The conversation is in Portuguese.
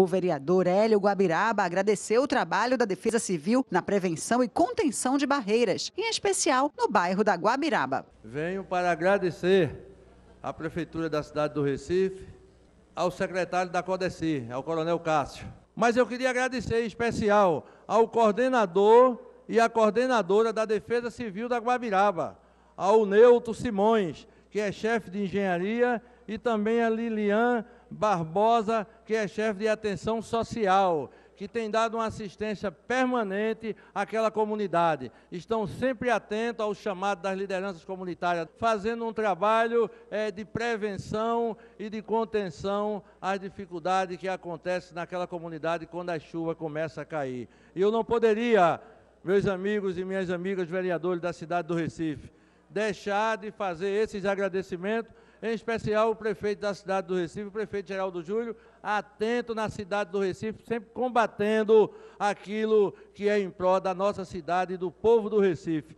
O vereador Hélio Guabiraba agradeceu o trabalho da Defesa Civil na prevenção e contenção de barreiras, em especial no bairro da Guabiraba. Venho para agradecer à Prefeitura da cidade do Recife, ao secretário da CODECI, ao Coronel Cássio. Mas eu queria agradecer em especial ao coordenador e à coordenadora da Defesa Civil da Guabiraba, ao Neuto Simões, que é chefe de engenharia, e também a Lilian Barbosa, que é chefe de atenção social, que tem dado uma assistência permanente àquela comunidade. Estão sempre atentos ao chamado das lideranças comunitárias, fazendo um trabalho é, de prevenção e de contenção às dificuldades que acontecem naquela comunidade quando a chuva começa a cair. E eu não poderia, meus amigos e minhas amigas vereadores da cidade do Recife, deixar de fazer esses agradecimentos, em especial o prefeito da cidade do Recife, o prefeito Geraldo Júlio, atento na cidade do Recife, sempre combatendo aquilo que é em prol da nossa cidade e do povo do Recife.